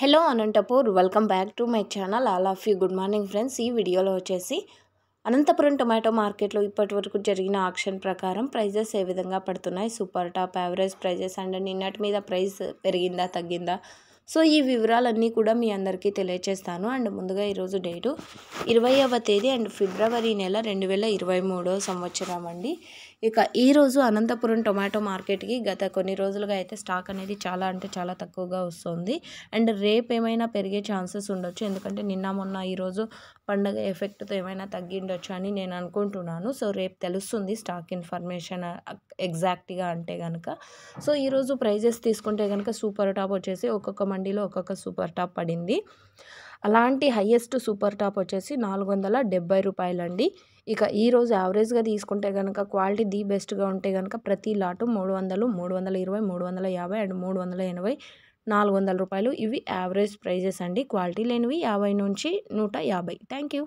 hello Anantapur welcome back to my channel all of you good morning friends ఈ వీడియోలో వచ్చేసి Anantapuram tomato మార్కెట్లో ఇప్పటి వరకు జరిగిన ఆక్షన్ ప్రకారం ప్రైజెస్ ఏ విధంగా పడుతున్నాయి super top average prices and నిన్నటి మీద ప్రైస్ పెరిగిందా తగ్గిందా సో ఈ వివరాలన్నీ కూడా మీ అందరికీ తెలియచేస్తాను అండ్ ముందుగా ఈరోజు డేటు ఇరవైవ తేదీ అండ్ ఫిబ్రవరి నెల రెండు వేల ఇరవై మూడో సంవత్సరం అండి ఇక ఈరోజు అనంతపురం టొమాటో మార్కెట్కి గత కొన్ని రోజులుగా అయితే స్టాక్ అనేది చాలా అంటే చాలా తక్కువగా వస్తుంది అండ్ రేపు ఏమైనా పెరిగే ఛాన్సెస్ ఉండొచ్చు ఎందుకంటే నిన్న మొన్న ఈరోజు పండగ ఎఫెక్ట్తో ఏమైనా తగ్గిండొచ్చు అని నేను అనుకుంటున్నాను సో రేపు తెలుస్తుంది స్టాక్ ఇన్ఫర్మేషన్ ఎగ్జాక్ట్గా అంటే కనుక సో ఈరోజు ప్రైజెస్ తీసుకుంటే కనుక సూపర్ టాప్ వచ్చేసి ఒక్కొక్క మండీలో ఒక్కొక్క సూపర్ టాప్ పడింది అలాంటి హయ్యెస్ట్ సూపర్ టాప్ వచ్చేసి నాలుగు వందల డెబ్బై రూపాయలండి ఇక ఈరోజు యావరేజ్గా తీసుకుంటే కనుక క్వాలిటీ ది బెస్ట్గా ఉంటే కనుక ప్రతి లాటు మూడు వందలు మూడు వందల ఇరవై మూడు వందల యాభై అండ్ మూడు వందల ఎనభై నాలుగు వందల రూపాయలు ఇవి యావరేజ్ ప్రైజెస్ అండి క్వాలిటీ లేనివి యాభై నుంచి నూట యాభై థ్యాంక్ యూ